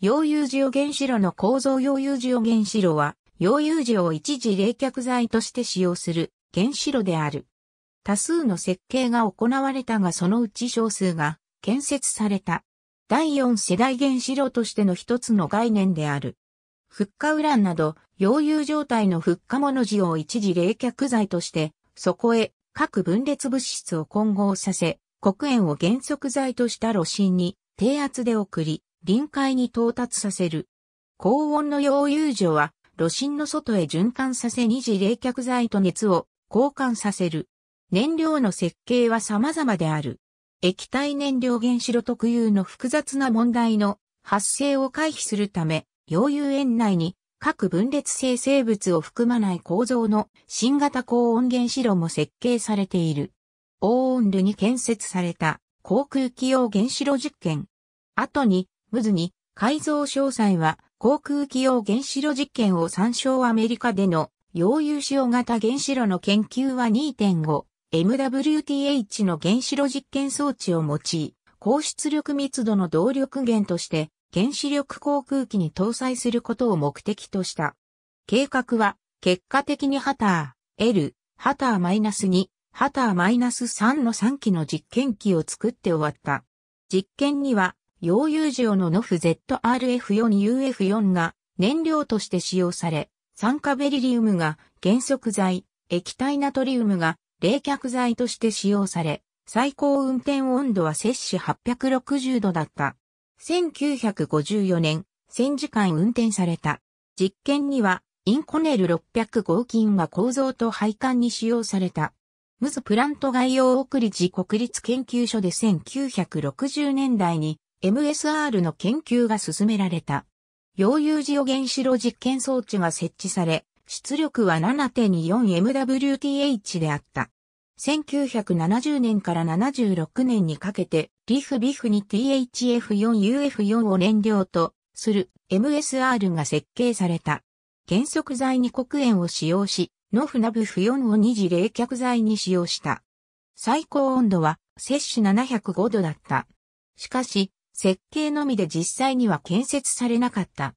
溶融塩原子炉の構造溶融塩原子炉は、溶融塩を一時冷却剤として使用する原子炉である。多数の設計が行われたがそのうち少数が建設された。第四世代原子炉としての一つの概念である。フッカウランなど、溶融状態のフッカモノジを一時冷却剤として、そこへ各分裂物質を混合させ、黒塩を原則剤とした炉心に低圧で送り、臨界に到達させる。高温の溶融所は、炉心の外へ循環させ二次冷却剤と熱を交換させる。燃料の設計は様々である。液体燃料原子炉特有の複雑な問題の発生を回避するため、溶融園内に各分裂性生物を含まない構造の新型高温原子炉も設計されている。オーンルに建設された航空機用原子炉実験。後にムズに、改造詳細は、航空機用原子炉実験を参照アメリカでの、溶融塩用型原子炉の研究は 2.5MWTH の原子炉実験装置を用い、高出力密度の動力源として、原子力航空機に搭載することを目的とした。計画は、結果的にハター、L、ハター -2、ハター -3 の3機の実験機を作って終わった。実験には、溶融塩のノフ ZRF4UF4 が燃料として使用され、酸化ベリリウムが減速剤、液体ナトリウムが冷却剤として使用され、最高運転温度は摂氏860度だった。1954年、1000時間運転された。実験には、インコネル600合金が構造と配管に使用された。ムズプラント概要送り自国立研究所で1960年代に MSR の研究が進められた。溶融ジオ原子炉実験装置が設置され、出力は 7.24MWTH であった。1970年から76年にかけて、リフビフに THF4UF4 を燃料とする MSR が設計された。原則材に黒煙を使用し、ノフナブフ4を二次冷却材に使用した。最高温度は摂氏705度だった。しかし、設計のみで実際には建設されなかった。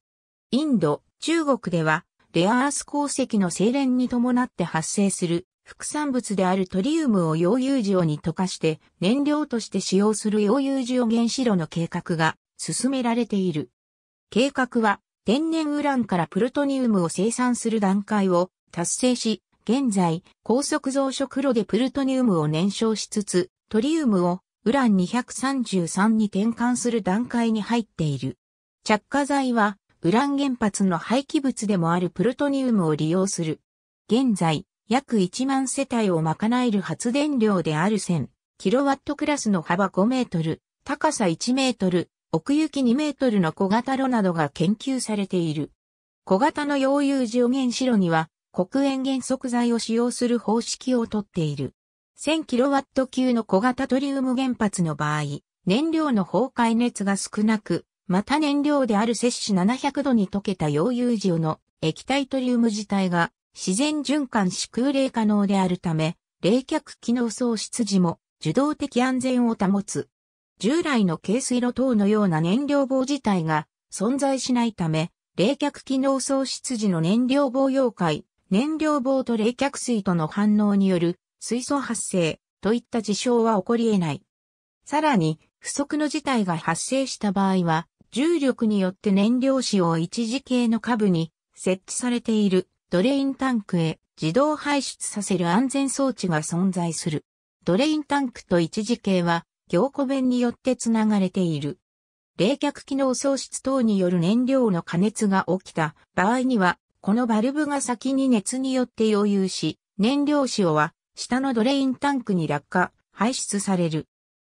インド、中国では、レアアース鉱石の精錬に伴って発生する副産物であるトリウムを溶融塩に溶かして燃料として使用する溶融塩原子炉の計画が進められている。計画は天然ウランからプルトニウムを生産する段階を達成し、現在高速増殖炉でプルトニウムを燃焼しつつトリウムをウラン233に転換する段階に入っている。着火剤は、ウラン原発の廃棄物でもあるプルトニウムを利用する。現在、約1万世帯を賄える発電量である1000、キロワットクラスの幅5メートル、高さ1メートル、奥行き2メートルの小型炉などが研究されている。小型の溶融時を原子炉には、黒塩原則剤を使用する方式をとっている。1000kW 級の小型トリウム原発の場合、燃料の崩壊熱が少なく、また燃料である摂氏700度に溶けた溶融塩の液体トリウム自体が自然循環し空冷可能であるため、冷却機能喪失時も受動的安全を保つ。従来の軽水炉等のような燃料棒自体が存在しないため、冷却機能喪失時の燃料棒溶解、燃料棒と冷却水との反応による水素発生といった事象は起こり得ない。さらに、不測の事態が発生した場合は、重力によって燃料子を一時系の下部に設置されているドレインタンクへ自動排出させる安全装置が存在する。ドレインタンクと一時系は凝固弁によってつながれている。冷却機能喪失等による燃料の加熱が起きた場合には、このバルブが先に熱によって溶融し、燃料子をは下のドレインタンクに落下、排出される。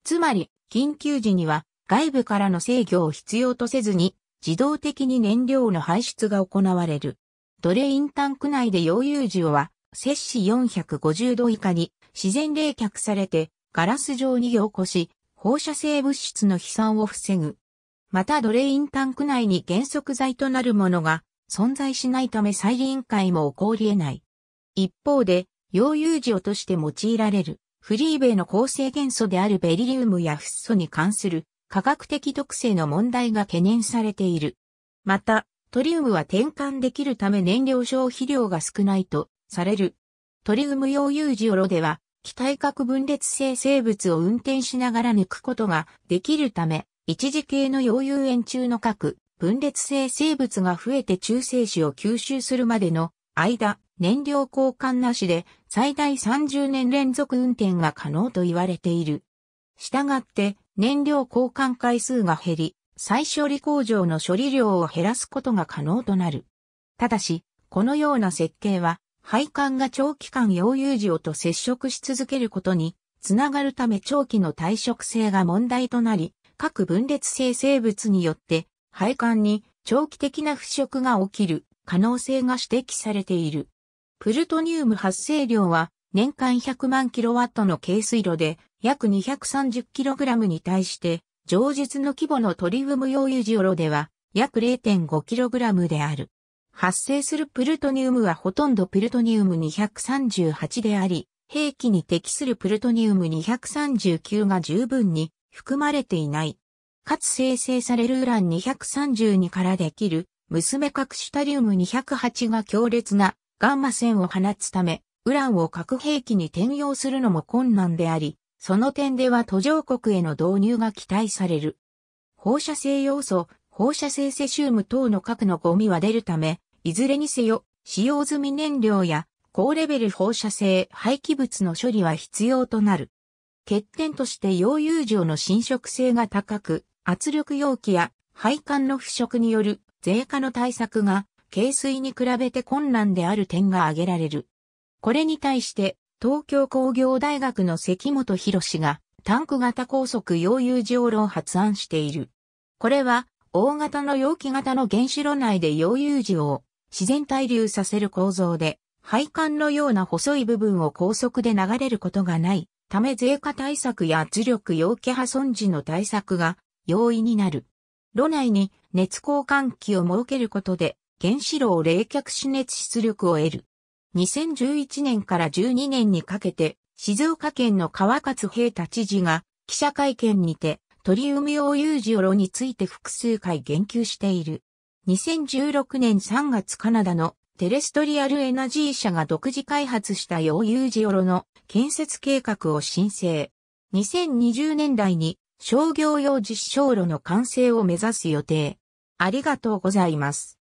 つまり、緊急時には外部からの制御を必要とせずに、自動的に燃料の排出が行われる。ドレインタンク内で溶融塩は、摂氏450度以下に自然冷却されて、ガラス状に凝固し、放射性物質の飛散を防ぐ。またドレインタンク内に減速剤となるものが存在しないため再臨界も起こり得ない。一方で、溶融塩として用いられるフリーベイの構成元素であるベリリウムやフッ素に関する科学的特性の問題が懸念されている。また、トリウムは転換できるため燃料消費量が少ないとされる。トリウム溶融塩炉では、気体核分裂性生物を運転しながら抜くことができるため、一時系の溶融円中の核分裂性生物が増えて中性子を吸収するまでの間、燃料交換なしで最大30年連続運転が可能と言われている。したがって燃料交換回数が減り、再処理工場の処理量を減らすことが可能となる。ただし、このような設計は、配管が長期間溶融状と接触し続けることに、つながるため長期の耐食性が問題となり、各分裂性生物によって、配管に長期的な腐食が起きる可能性が指摘されている。プルトニウム発生量は年間100万キロワットの軽水炉で約230キログラムに対して、上述の規模のトリウム溶油ロでは約0.5キログラムである。発生するプルトニウムはほとんどプルトニウム238であり、兵器に適するプルトニウム239が十分に含まれていない。かつ生成されるウラン232からできる、娘核シュタリウム208が強烈なガンマ線を放つため、ウランを核兵器に転用するのも困難であり、その点では途上国への導入が期待される。放射性要素、放射性セシウム等の核のゴミは出るため、いずれにせよ、使用済み燃料や高レベル放射性廃棄物の処理は必要となる。欠点として溶融状の侵食性が高く、圧力容器や配管の腐食による税化の対策が軽水に比べて困難である点が挙げられる。これに対して、東京工業大学の関本博士が、タンク型高速溶融蒸炉を発案している。これは、大型の容器型の原子炉内で溶融時を自然対流させる構造で、配管のような細い部分を高速で流れることがない、ため税化対策や圧力容器破損時の対策が容易になる。炉内に熱交換器を設けることで原子炉を冷却し熱出力を得る。2011年から12年にかけて、静岡県の川勝平太知事が、記者会見にて、トリウム用有事炉について複数回言及している。2016年3月カナダのテレストリアルエナジー社が独自開発した用有事炉の建設計画を申請。2020年代に商業用実証炉の完成を目指す予定。ありがとうございます。